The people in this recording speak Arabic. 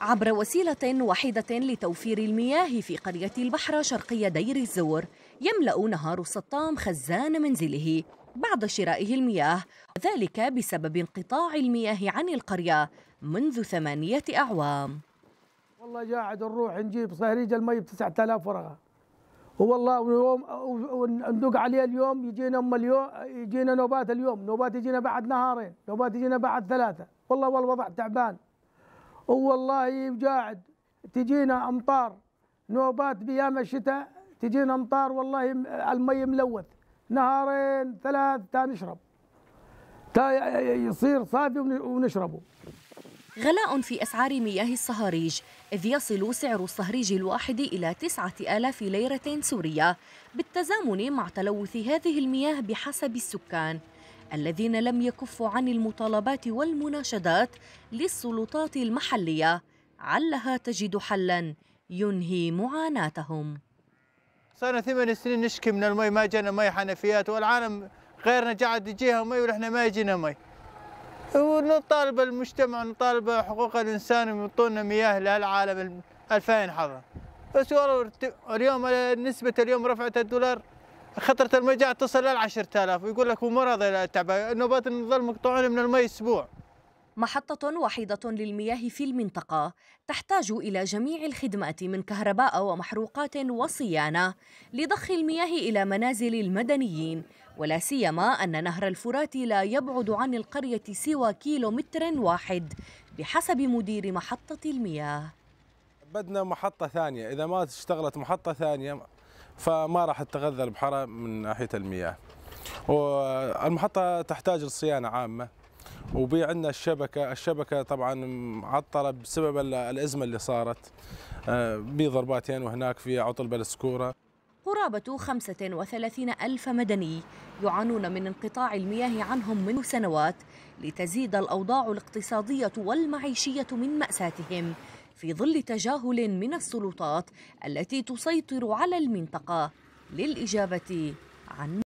عبر وسيلة وحيدة لتوفير المياه في قرية البحر شرقي دير الزور يملأ نهار السطام خزان منزله بعد شرائه المياه ذلك بسبب انقطاع المياه عن القرية منذ ثمانية أعوام والله قاعد نروح نجيب صهريج المي ب 9000 ورقة والله ويوم وندق عليه اليوم يجينا ام اليوم يجينا نوبات اليوم نوبات يجينا بعد نهارين نوبات يجينا بعد ثلاثة والله والوضع تعبان والله يجاعد تجينا امطار نوبات بيام الشتاء تجينا امطار والله المي ملوث نهارين ثلاث تا نشرب تا يصير صافي ونشربه غلاء في أسعار مياه الصهاريج إذ يصل سعر الصهريج الواحد إلى 9000 ليرة سورية بالتزامن مع تلوث هذه المياه بحسب السكان الذين لم يكفوا عن المطالبات والمناشدات للسلطات المحلية علها تجد حلا ينهي معاناتهم صارنا ثمان سنين نشكي من المي ما جانا مي حنفيات والعالم غيرنا قاعد يجيها مي ونحن ما يجينا مي ونطالب المجتمع نطالب حقوق الانسان ويعطونا مياه لهالعالم 2000 حظا بس والله اليوم نسبه اليوم رفعت الدولار خطرة المجاعة تصل لل 10000 ويقول لك هو مرض تعبان نظل مقطوعين من المي اسبوع محطة وحيدة للمياه في المنطقة تحتاج إلى جميع الخدمات من كهرباء ومحروقات وصيانة لضخ المياه إلى منازل المدنيين ولا سيما أن نهر الفرات لا يبعد عن القرية سوى كيلومتر واحد بحسب مدير محطة المياه بدنا محطة ثانية إذا ما اشتغلت محطة ثانية فما راح تتغذى البحيرة من ناحية المياه والمحطة تحتاج لصيانة عامة وبي عندنا الشبكة الشبكة طبعا معطلة بسبب الأزمة اللي صارت آه، بضرباتين وهناك في عطل بالسكورة قرابة 35 ألف مدني يعانون من انقطاع المياه عنهم منذ سنوات لتزيد الأوضاع الاقتصادية والمعيشية من مأساتهم في ظل تجاهل من السلطات التي تسيطر على المنطقه للاجابه عن